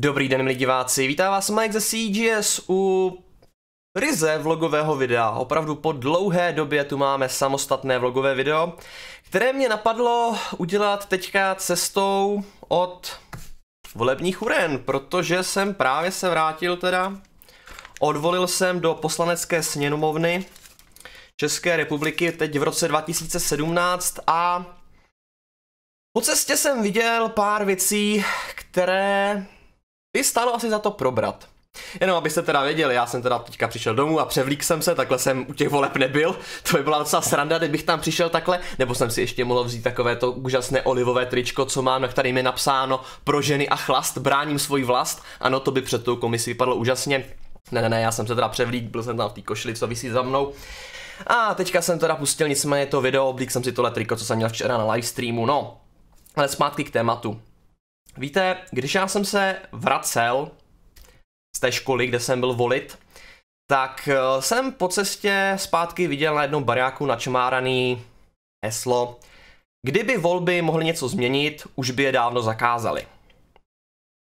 Dobrý den, milí diváci, vítá vás Mike ze CGS u ryze vlogového videa. Opravdu po dlouhé době tu máme samostatné vlogové video, které mě napadlo udělat teďka cestou od volebních uren, protože jsem právě se vrátil teda, odvolil jsem do poslanecké sněmovny České republiky teď v roce 2017 a po cestě jsem viděl pár věcí, které by stálo asi za to probrat. Jenom abyste teda věděli, já jsem teda teďka přišel domů a převlík jsem se, takhle jsem u těch voleb nebyl, to by byla docela sranda, kdybych tam přišel takhle, nebo jsem si ještě mohl vzít takové to úžasné olivové tričko, co mám, na kterým je napsáno pro ženy a chlast, bráním svůj vlast, ano, to by před tou komisí vypadlo úžasně, ne, ne, ne, já jsem se teda převlík, byl jsem tam v té košili, co visí za mnou. A teďka jsem teda pustil nicméně to video, oblík jsem si tohle triko, co jsem měl včera na livestreamu, no. Ale zpátky k tématu. Víte, když já jsem se vracel z té školy, kde jsem byl volit, tak eh, jsem po cestě zpátky viděl na jednom baráku načmáraný heslo Kdyby volby mohly něco změnit, už by je dávno zakázali.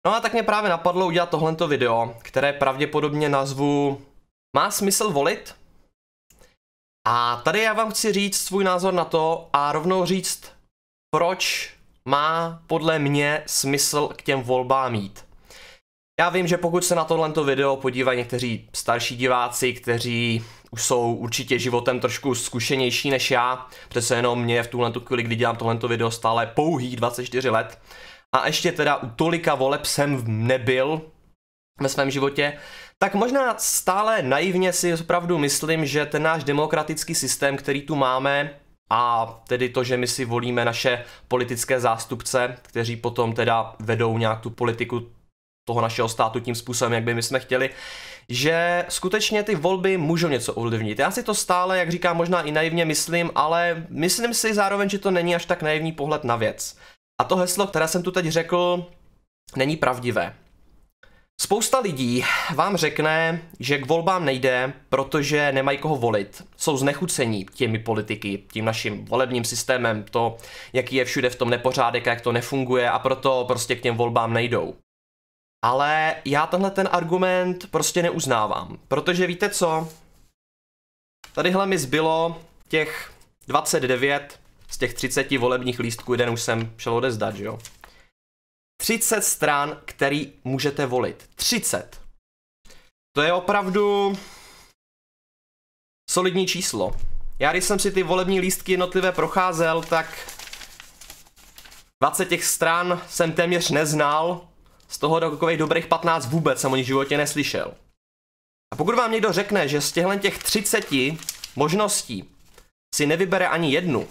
No a tak mě právě napadlo udělat tohleto video, které pravděpodobně nazvu Má smysl volit? A tady já vám chci říct svůj názor na to a rovnou říct, proč má podle mě smysl k těm volbám jít. Já vím, že pokud se na tohle video podívají někteří starší diváci, kteří už jsou určitě životem trošku zkušenější než já, přece jenom mě v tuhle chvíli, kdy dělám tohle video, stále pouhých 24 let. A ještě teda u tolika voleb jsem nebyl ve svém životě, tak možná stále naivně si opravdu myslím, že ten náš demokratický systém, který tu máme, a tedy to, že my si volíme naše politické zástupce, kteří potom teda vedou nějak tu politiku toho našeho státu tím způsobem, jak by my jsme chtěli, že skutečně ty volby můžou něco ovlivnit. Já si to stále, jak říkám, možná i naivně myslím, ale myslím si zároveň, že to není až tak naivní pohled na věc. A to heslo, které jsem tu teď řekl, není pravdivé. Spousta lidí vám řekne, že k volbám nejde, protože nemají koho volit. Jsou znechucení těmi politiky, tím naším volebním systémem, to, jaký je všude v tom nepořádek a jak to nefunguje a proto prostě k těm volbám nejdou. Ale já tenhle ten argument prostě neuznávám, protože víte co? Tadyhle mi zbylo těch 29 z těch 30 volebních lístků, jeden už jsem šel odezdat, že jo? 30 stran, který můžete volit. 30. To je opravdu solidní číslo. Já když jsem si ty volební lístky jednotlivé procházel, tak 20 těch stran jsem téměř neznal, z toho takových dobrých 15 vůbec jsem o nich životě neslyšel. A pokud vám někdo řekne, že z těchto těch 30 možností si nevybere ani jednu,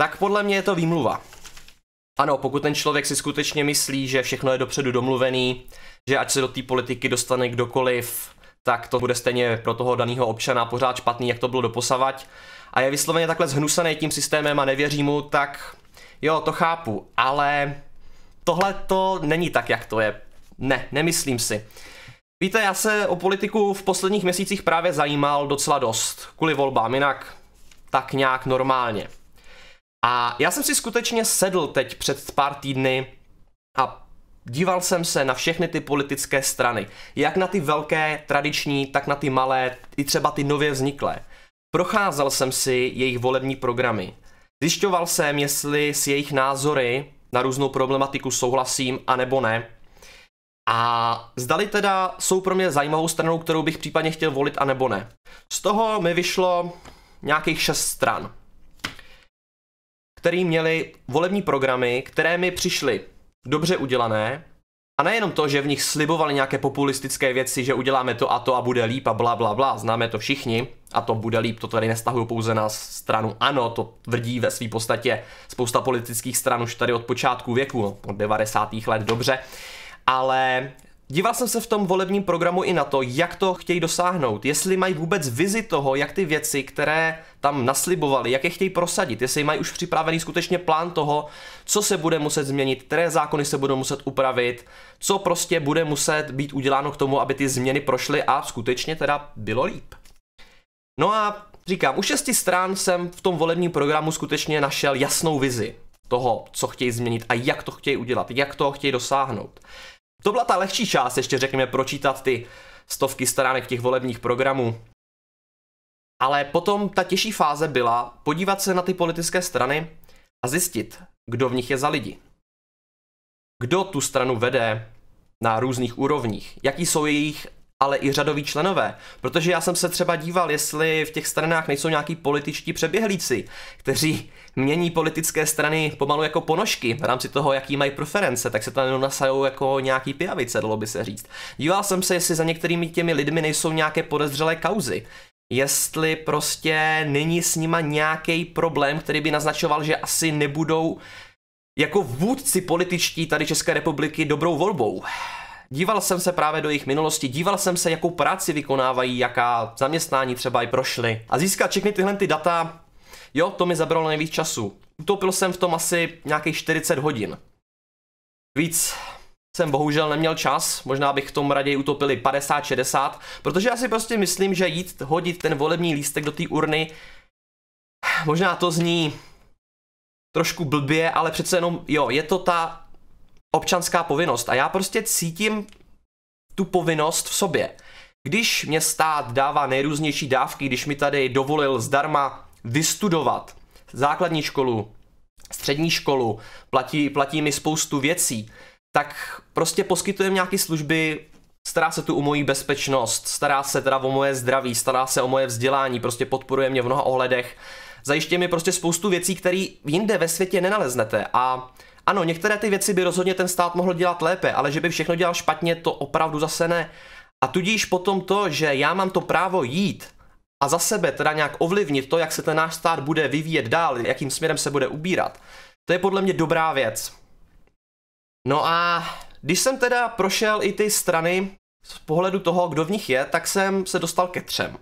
tak podle mě je to výmluva. Ano, pokud ten člověk si skutečně myslí, že všechno je dopředu domluvený, že ať se do té politiky dostane kdokoliv, tak to bude stejně pro toho daného občana pořád špatný, jak to bylo doposavať. A je vysloveně takhle zhnusený tím systémem a nevěří mu, tak jo, to chápu, ale tohle to není tak, jak to je. Ne, nemyslím si. Víte, já se o politiku v posledních měsících právě zajímal docela dost, kvůli volbám, jinak tak nějak normálně. A já jsem si skutečně sedl teď před pár týdny a díval jsem se na všechny ty politické strany. Jak na ty velké, tradiční, tak na ty malé, i třeba ty nově vzniklé. Procházel jsem si jejich volební programy. Zjišťoval jsem, jestli s jejich názory na různou problematiku souhlasím, a nebo ne. A zdali teda jsou pro mě zajímavou stranou, kterou bych případně chtěl volit, a nebo ne. Z toho mi vyšlo nějakých šest stran který měli volební programy, které mi přišly dobře udělané, a nejenom to, že v nich slibovali nějaké populistické věci, že uděláme to a to a bude líp a bla bla bla, známe to všichni a to bude líp, to tady nestahují pouze na stranu ANO, to tvrdí ve své podstatě spousta politických stran už tady od počátku věku, od 90. let dobře, ale Díval jsem se v tom volebním programu i na to, jak to chtějí dosáhnout, jestli mají vůbec vizi toho, jak ty věci, které tam naslibovali, jak je chtějí prosadit, jestli mají už připravený skutečně plán toho, co se bude muset změnit, které zákony se budou muset upravit, co prostě bude muset být uděláno k tomu, aby ty změny prošly a skutečně teda bylo líp. No a říkám, u šesti stran jsem v tom volebním programu skutečně našel jasnou vizi toho, co chtějí změnit a jak to chtějí udělat, jak to chtějí dosáhnout. To byla ta lehčí část, ještě řekněme, pročítat ty stovky stránek těch volebních programů. Ale potom ta těžší fáze byla podívat se na ty politické strany a zjistit, kdo v nich je za lidi. Kdo tu stranu vede na různých úrovních, jaký jsou jejich ale i řadoví členové. Protože já jsem se třeba díval, jestli v těch stranách nejsou nějaký političtí přeběhlíci, kteří mění politické strany pomalu jako ponožky v rámci toho, jaký mají preference, tak se tam jenom nasajou jako nějaký pijavice, dalo by se říct. Díval jsem se, jestli za některými těmi lidmi nejsou nějaké podezřelé kauzy jestli prostě není s nima nějaký problém, který by naznačoval, že asi nebudou jako vůdci političtí tady České republiky dobrou volbou. Díval jsem se právě do jejich minulosti, díval jsem se, jakou práci vykonávají, jaká zaměstnání třeba i prošly. A získat všechny tyhle ty data, jo, to mi zabralo nejvíc času. Utopil jsem v tom asi nějakých 40 hodin. Víc jsem bohužel neměl čas, možná bych v tom raději utopili 50-60, protože já si prostě myslím, že jít hodit ten volební lístek do té urny, možná to zní trošku blbě, ale přece jenom, jo, je to ta občanská povinnost a já prostě cítím tu povinnost v sobě. Když mě stát dává nejrůznější dávky, když mi tady dovolil zdarma vystudovat základní školu, střední školu, platí, platí mi spoustu věcí, tak prostě poskytujeme nějaké služby, stará se tu o moji bezpečnost, stará se teda o moje zdraví, stará se o moje vzdělání, prostě podporuje mě v mnoha ohledech, zajišťuje mi prostě spoustu věcí, které jinde ve světě nenaleznete a ano, některé ty věci by rozhodně ten stát mohl dělat lépe, ale že by všechno dělal špatně, to opravdu zase ne. A tudíž potom to, že já mám to právo jít a za sebe teda nějak ovlivnit to, jak se ten náš stát bude vyvíjet dál, jakým směrem se bude ubírat, to je podle mě dobrá věc. No a když jsem teda prošel i ty strany z pohledu toho, kdo v nich je, tak jsem se dostal ke třem.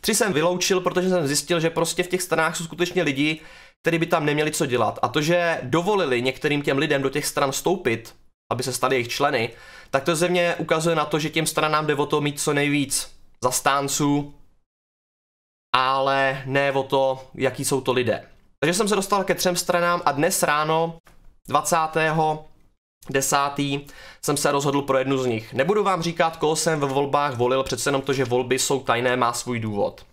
Tři jsem vyloučil, protože jsem zjistil, že prostě v těch stranách jsou skutečně lidi, který by tam neměli co dělat. A to, že dovolili některým těm lidem do těch stran vstoupit, aby se stali jejich členy, tak to země ukazuje na to, že těm stranám jde o to mít co nejvíc zastánců, ale ne o to, jaký jsou to lidé. Takže jsem se dostal ke třem stranám a dnes ráno 20. 10. jsem se rozhodl pro jednu z nich. Nebudu vám říkat, koho jsem ve volbách volil, přece jenom to, že volby jsou tajné, má svůj důvod.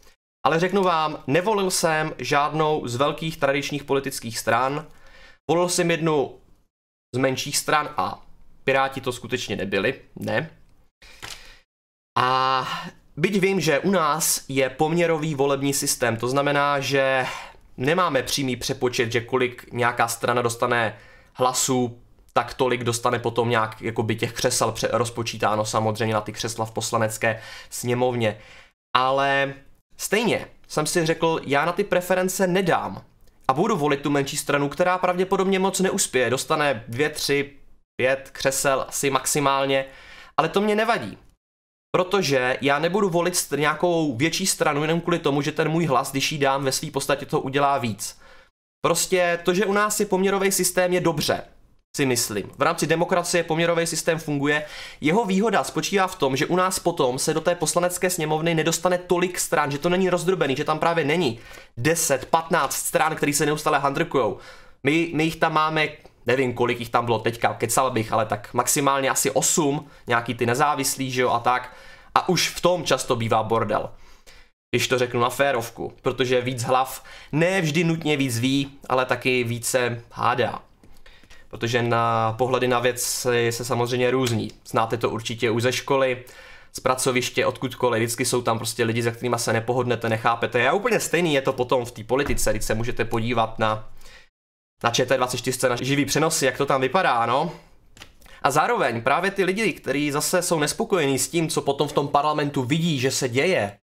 Ale řeknu vám, nevolil jsem žádnou z velkých tradičních politických stran. Volil jsem jednu z menších stran a Piráti to skutečně nebyli, ne. A byť vím, že u nás je poměrový volební systém, to znamená, že nemáme přímý přepočet, že kolik nějaká strana dostane hlasů, tak tolik dostane potom nějak jako by těch křesel rozpočítáno samozřejmě na ty křesla v poslanecké sněmovně. Ale Stejně jsem si řekl, já na ty preference nedám a budu volit tu menší stranu, která pravděpodobně moc neuspěje, dostane dvě, tři, pět křesel asi maximálně, ale to mě nevadí, protože já nebudu volit str- nějakou větší stranu jenom kvůli tomu, že ten můj hlas, když ji dám ve své podstatě, to udělá víc. Prostě to, že u nás je poměrový systém, je dobře si myslím. V rámci demokracie poměrový systém funguje. Jeho výhoda spočívá v tom, že u nás potom se do té poslanecké sněmovny nedostane tolik stran, že to není rozdrobený, že tam právě není 10, 15 stran, které se neustále handrkujou. My, my jich tam máme, nevím kolik jich tam bylo teďka, kecal bych, ale tak maximálně asi 8, nějaký ty nezávislí, že jo, a tak. A už v tom často bývá bordel když to řeknu na férovku, protože víc hlav ne vždy nutně víc ví, ale taky více hádá protože na pohledy na věci se samozřejmě různí. Znáte to určitě už ze školy, z pracoviště, odkudkoliv, vždycky jsou tam prostě lidi, za kterými se nepohodnete, nechápete. Já úplně stejný je to potom v té politice, když se můžete podívat na, na ČT24, na živý přenosy, jak to tam vypadá, no. A zároveň právě ty lidi, kteří zase jsou nespokojení s tím, co potom v tom parlamentu vidí, že se děje,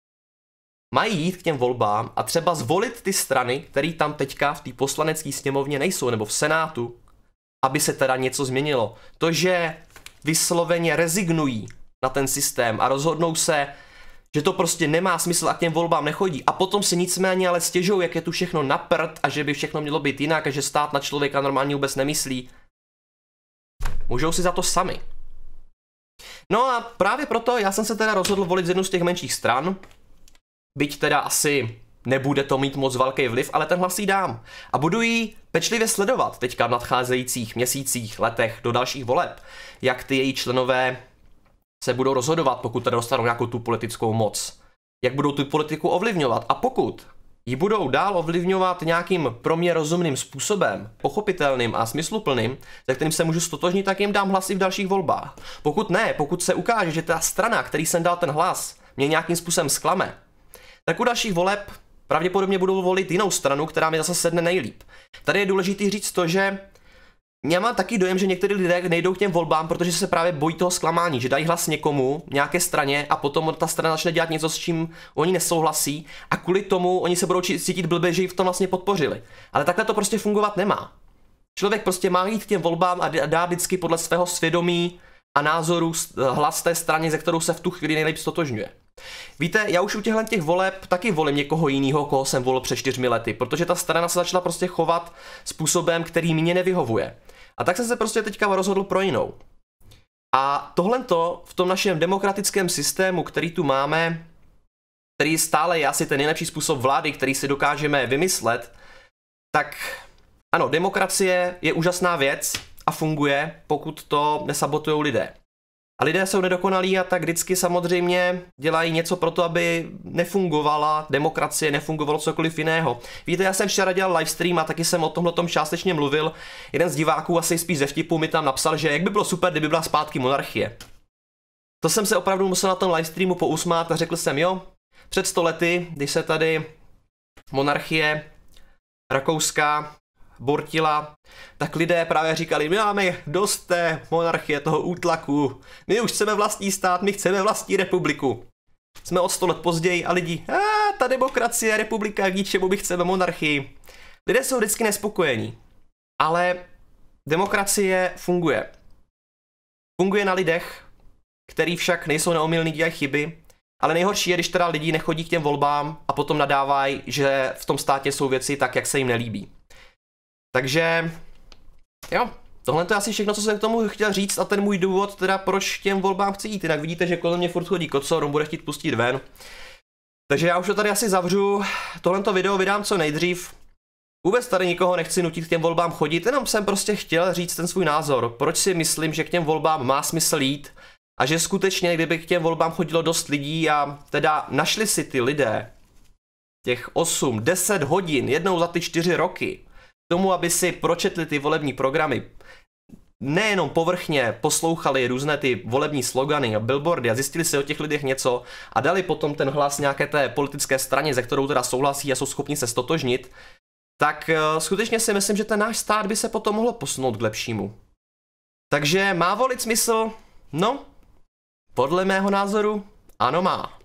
mají jít k těm volbám a třeba zvolit ty strany, které tam teďka v té poslanecké sněmovně nejsou, nebo v Senátu, aby se teda něco změnilo. To, že vysloveně rezignují na ten systém a rozhodnou se, že to prostě nemá smysl a k těm volbám nechodí. A potom se nicméně ale stěžují, jak je tu všechno na a že by všechno mělo být jinak a že stát na člověka normálně vůbec nemyslí. Můžou si za to sami. No a právě proto já jsem se teda rozhodl volit z jednu z těch menších stran, byť teda asi Nebude to mít moc velký vliv, ale ten hlas jí dám. A budu ji pečlivě sledovat teďka v nadcházejících měsících, letech do dalších voleb, jak ty její členové se budou rozhodovat, pokud tady dostanou nějakou tu politickou moc. Jak budou tu politiku ovlivňovat a pokud ji budou dál ovlivňovat nějakým pro mě rozumným způsobem, pochopitelným a smysluplným, se kterým se můžu stotožnit, tak jim dám hlas i v dalších volbách. Pokud ne, pokud se ukáže, že ta strana, který jsem dal ten hlas, mě nějakým způsobem zklame, tak u dalších voleb pravděpodobně budou volit jinou stranu, která mi zase sedne nejlíp. Tady je důležité říct to, že já mám taky dojem, že někteří lidé nejdou k těm volbám, protože se právě bojí toho zklamání, že dají hlas někomu, nějaké straně a potom ta strana začne dělat něco, s čím oni nesouhlasí a kvůli tomu oni se budou cítit blbě, že ji v tom vlastně podpořili. Ale takhle to prostě fungovat nemá. Člověk prostě má jít k těm volbám a dá vždycky podle svého svědomí a názoru hlas té straně, ze kterou se v tu chvíli nejlíp stotožňuje. Víte, já už u těchhle těch voleb taky volím někoho jiného, koho jsem volil před čtyřmi lety, protože ta strana se začala prostě chovat způsobem, který mě nevyhovuje. A tak jsem se prostě teďka rozhodl pro jinou. A tohle to v tom našem demokratickém systému, který tu máme, který stále je asi ten nejlepší způsob vlády, který si dokážeme vymyslet, tak ano, demokracie je úžasná věc a funguje, pokud to nesabotují lidé. A lidé jsou nedokonalí a tak vždycky samozřejmě dělají něco pro to, aby nefungovala demokracie, nefungovalo cokoliv jiného. Víte, já jsem včera dělal livestream a taky jsem o tomhle tom částečně mluvil. Jeden z diváků, asi spíš ze vtipu, mi tam napsal, že jak by bylo super, kdyby byla zpátky monarchie. To jsem se opravdu musel na tom livestreamu pousmát a řekl jsem, jo, před lety, když se tady monarchie Rakouska bortila, tak lidé právě říkali, my máme dost té monarchie, toho útlaku, my už chceme vlastní stát, my chceme vlastní republiku. Jsme o 100 let později a lidi, a ta demokracie, republika, k ničemu bych chceme monarchii. Lidé jsou vždycky nespokojení, ale demokracie funguje. Funguje na lidech, který však nejsou neomilní, dělají chyby, ale nejhorší je, když teda lidi nechodí k těm volbám a potom nadávají, že v tom státě jsou věci tak, jak se jim nelíbí. Takže jo, tohle to je asi všechno, co jsem k tomu chtěl říct a ten můj důvod, teda proč těm volbám chci jít. Jinak vidíte, že kolem mě furt chodí kocor, on bude chtít pustit ven. Takže já už to tady asi zavřu, tohle to video vydám co nejdřív. Vůbec tady nikoho nechci nutit k těm volbám chodit, jenom jsem prostě chtěl říct ten svůj názor, proč si myslím, že k těm volbám má smysl jít a že skutečně, kdyby k těm volbám chodilo dost lidí a teda našli si ty lidé těch 8, 10 hodin jednou za ty 4 roky, tomu, aby si pročetli ty volební programy, nejenom povrchně poslouchali různé ty volební slogany a billboardy a zjistili si o těch lidech něco a dali potom ten hlas nějaké té politické straně, ze kterou teda souhlasí a jsou schopni se stotožnit, tak eh, skutečně si myslím, že ten náš stát by se potom mohl posunout k lepšímu. Takže má volit smysl? No, podle mého názoru ano má.